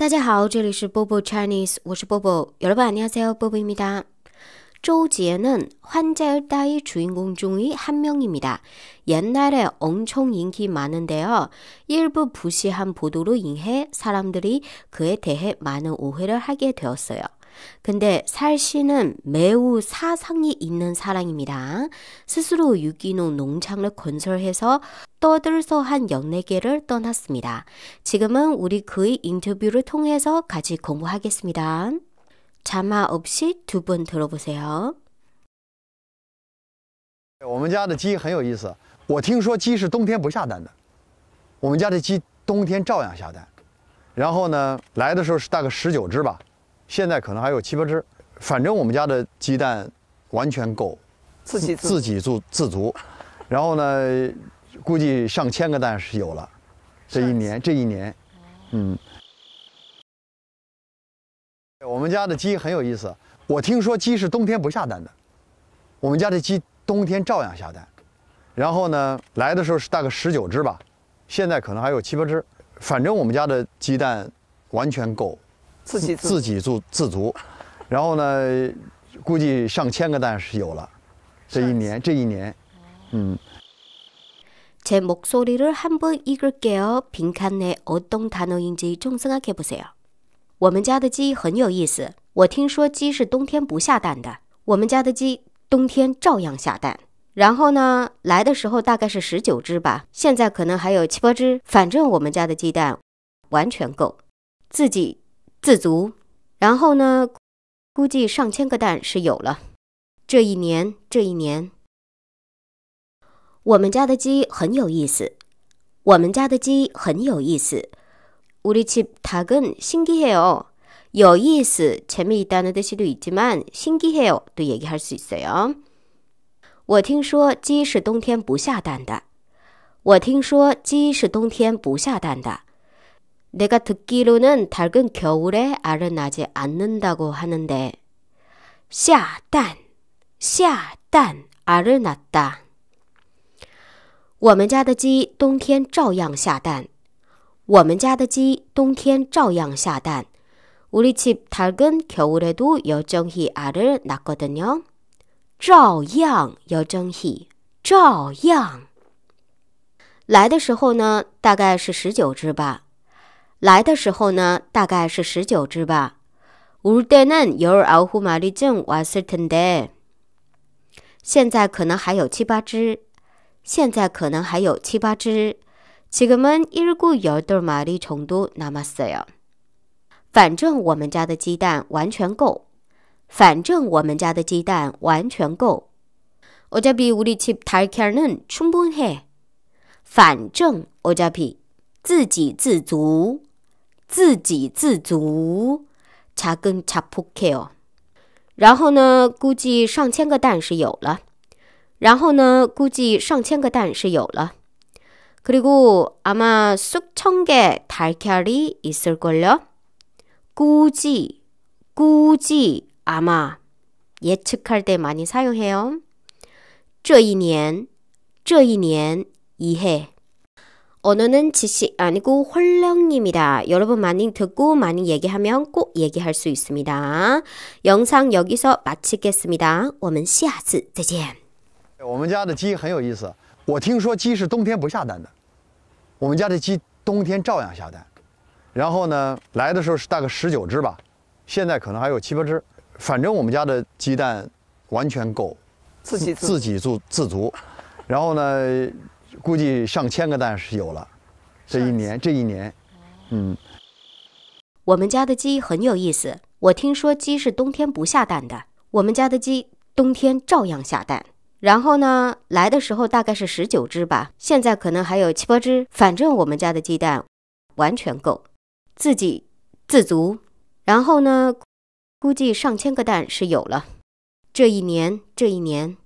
大家好，这里是 b o Chinese，我是 b o 여러분안녕하세요 b o 입니다조지혜 환자일다의 주인공 중의 한 명입니다. 옛날에 엄청 인기 많은데요. 일부 부시한 보도로 인해 사람들이 그에 대해 많은 오해를 하게 되었어요. 근데 살씨는 매우 사상이 있는 사람입니다. 스스로 유기농 농장을 건설해서 떠들서한 영내계를 떠났습니다. 지금은 우리 그의 인터뷰를 통해서 같이 공부하겠습니다. 자막 없이 두번 들어보세요. 我们家的鸡很有意思，我听说鸡是冬天不下蛋的，我们家的鸡冬天照样下蛋。然后呢，来的时候是大概十九只吧，现在可能还有七八只，反正我们家的鸡蛋完全够，自己自己做自足。然后呢，估计上千个蛋是有了，这一年这一年，嗯，我们家的鸡很有意思。我听说鸡是冬天不下蛋的，我们家的鸡冬天照样下蛋。然后呢，来的时候是大概十九只吧，现在可能还有七八只，反正我们家的鸡蛋完全够。自己自给足自足，然后呢，估计上千个蛋是有了。这一年，这一年，嗯。제목소리를한번읽을게요빙칸에어떤단어인지좀생각해보세요我们家的鸡很有意思。我听说鸡是冬天不下蛋的，我们家的鸡冬天照样下蛋。然后呢，来的时候大概是十九只吧，现在可能还有七八只。反正我们家的鸡蛋完全够自己。自足，然后呢？估计上千个蛋是有了。这一年，这一年，我们家的鸡很有意思。我们家的鸡很有意思。우리집닭은신기해요有意思。前面一段的这都是对鸡蛮新奇的哦，对얘기할수있어요我听说鸡是冬天不下蛋的。我听说鸡是冬天不下蛋的。 내가 듣기로는 닭은 겨울에 알을 나지 않는다고 하는데, 샤단, 샤단, 알을 낳다. 我们家的鸡冬天照样下蛋.我们家的鸡冬天照样下蛋. 우리 집 닭은 겨울에도 열정히 알을 낳거든요. 照样 열정히 照样.来的时候呢，大概是十九只吧。来的时候呢，大概是十九只吧。乌德嫩尤尔奥呼玛丽正瓦斯腾得，现在可能还有七八只。现在可能还有七八只。七个门伊日古有。都玛丽虫都那玛色呀。反正我们家的鸡蛋完全够。反正我们家的鸡蛋完全够。我家比无力气太开嫩春不黑。反正我家比自给自足。自给自足， 작은 자폭해요. 然后呢，估计上千个蛋是有了。然后呢，估计上千个蛋是有了。그리고 아마 수천 개 달걀이 있을걸요. 꾸지, 꾸지 아마 예측할 때 많이 사용해요. 这一年,这一年이해 언어는지식아니고훈령입니다여러분많이듣고많이얘기하면꼭얘기할수있습니다영상여기서마치겠습니다我们下次再见。我们家的鸡很有意思。我听说鸡是冬天不下蛋的。我们家的鸡冬天照样下蛋。然后呢，来的时候是大概十九只吧。现在可能还有七八只。反正我们家的鸡蛋完全够自己自己自自足。然后呢？估计上千个蛋是有了，这一年，这一年，嗯，我们家的鸡很有意思。我听说鸡是冬天不下蛋的，我们家的鸡冬天照样下蛋。然后呢，来的时候大概是十九只吧，现在可能还有七八只。反正我们家的鸡蛋完全够，自己自足。然后呢，估计上千个蛋是有了，这一年，这一年。